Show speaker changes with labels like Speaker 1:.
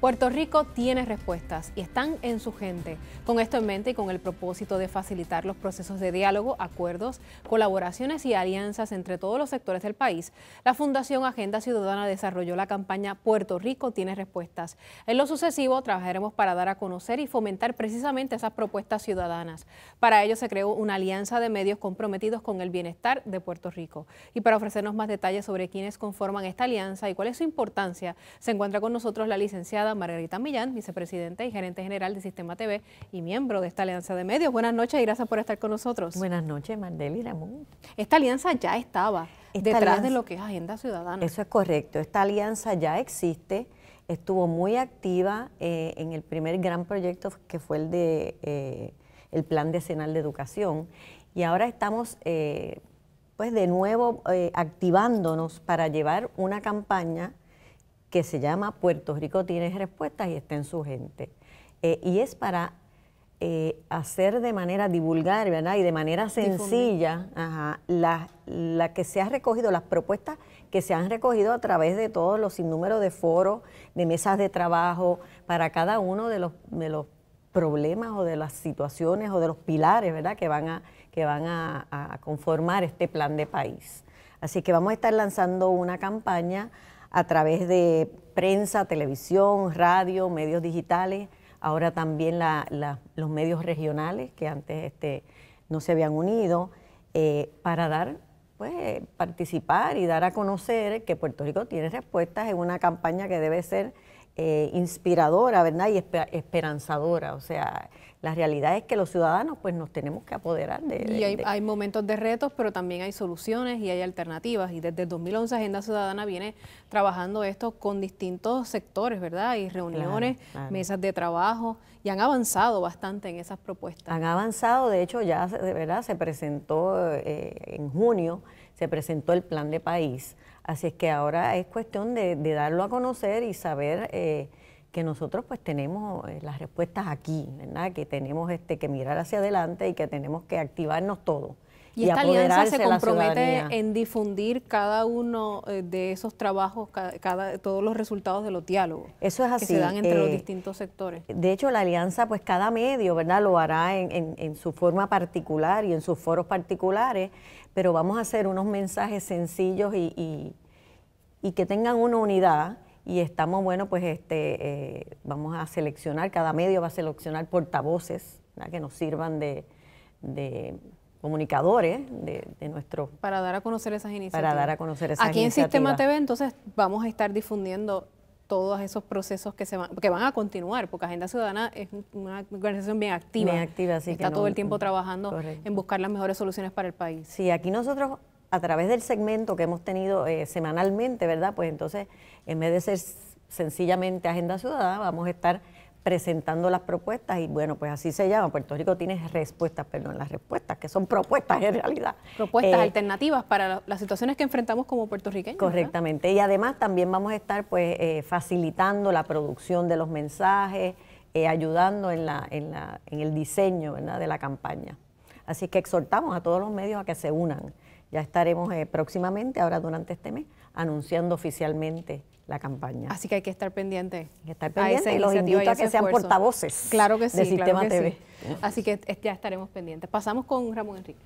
Speaker 1: Puerto Rico tiene respuestas y están en su gente. Con esto en mente y con el propósito de facilitar los procesos de diálogo, acuerdos, colaboraciones y alianzas entre todos los sectores del país, la Fundación Agenda Ciudadana desarrolló la campaña Puerto Rico tiene respuestas. En lo sucesivo trabajaremos para dar a conocer y fomentar precisamente esas propuestas ciudadanas. Para ello se creó una alianza de medios comprometidos con el bienestar de Puerto Rico. Y para ofrecernos más detalles sobre quienes conforman esta alianza y cuál es su importancia, se encuentra con nosotros la licenciada Margarita Millán, vicepresidenta y gerente general de Sistema TV y miembro de esta alianza de medios. Buenas noches y
Speaker 2: gracias por estar con nosotros. Buenas noches, Mandel y Ramón.
Speaker 1: Esta alianza ya estaba detrás de lo
Speaker 2: que es Agenda Ciudadana. Eso es correcto. Esta alianza ya existe. Estuvo muy activa eh, en el primer gran proyecto que fue el de eh, el Plan Decenal de Educación. Y ahora estamos eh, pues de nuevo activándonos para llevar una campaña que se llama Puerto Rico tiene respuestas y está en su gente. Eh, y es para eh, hacer de manera, divulgar, Y de manera sencilla la, que se ha recogido, las propuestas que se han recogido a través de todos los sinnúmeros de foros, de mesas de trabajo, para cada uno de los, de los problemas o de las situaciones o de los pilares, ¿verdad? Que van a, que van a conformar este plan de país. Así que vamos a estar lanzando una campaña a través de prensa, televisión, radio, medios digitales, ahora también los medios regionales que antes este, no se habían unido, eh, para dar, pues, participar y dar a conocer que Puerto Rico tiene respuestas en una campaña que debe ser eh, inspiradora, ¿verdad? Y esperanzadora, o sea, la realidad es que los ciudadanos pues nos tenemos que apoderar de... y
Speaker 1: hay, momentos de retos, pero también hay soluciones y hay alternativas. Y desde 2011 Agenda Ciudadana viene trabajando esto con distintos sectores, ¿verdad? Y reuniones, mesas de trabajo, y han avanzado bastante en esas propuestas.
Speaker 2: Han avanzado, de hecho ya de verdad se presentó eh, en junio, se presentó el plan de país. Así es que ahora es cuestión de, darlo a conocer y saber... Eh, que nosotros pues tenemos eh, las respuestas aquí, ¿verdad? Que tenemos este, que mirar hacia adelante y que tenemos que activarnos todos. Y, esta alianza se compromete en
Speaker 1: difundir cada uno eh, de esos trabajos, cada, todos los resultados de los diálogos. Eso es así. Que se dan entre los eh, distintos sectores.
Speaker 2: De hecho, la alianza, pues cada medio, ¿verdad? Lo hará en, su forma particular y en sus foros particulares, pero vamos a hacer unos mensajes sencillos y que tengan una unidad y estamos, bueno, pues este, eh, vamos a seleccionar, cada medio va a seleccionar portavoces que nos sirvan de, comunicadores de, nuestro...
Speaker 1: Para dar a conocer esas iniciativas. Para dar a conocer esas Aquí iniciativas. Aquí en Sistema TV entonces vamos a estar difundiendo todos esos procesos que se van, que van a continuar, porque Agenda Ciudadana es una organización bien activa. Bien activa, sí. Está todo el tiempo
Speaker 2: trabajando en buscar las mejores soluciones para el país. Sí, aquí nosotros a través del segmento que hemos tenido eh, semanalmente, ¿verdad? Pues entonces, en vez de ser sencillamente Agenda Ciudadana, vamos a estar presentando las propuestas y bueno, pues así se llama. Puerto Rico tiene respuestas, perdón, las respuestas, que son propuestas en realidad. Propuestas eh,
Speaker 1: alternativas para las situaciones que enfrentamos como puertorriqueños. Correctamente.
Speaker 2: Y además también vamos a estar pues eh, facilitando la producción de los mensajes, ayudando en, la, en, la, en el diseño ¿verdad? de la campaña. Así que exhortamos a todos los medios a que se unan ya estaremos eh, próximamente, ahora durante este mes, anunciando oficialmente la campaña. Así
Speaker 1: que hay que estar pendiente.
Speaker 2: Hay estar pendiente y los invito a, que sean portavoces claro que sí, Sistema TV.
Speaker 1: Así que ya estaremos pendientes. Pasamos con Ramón Enrique.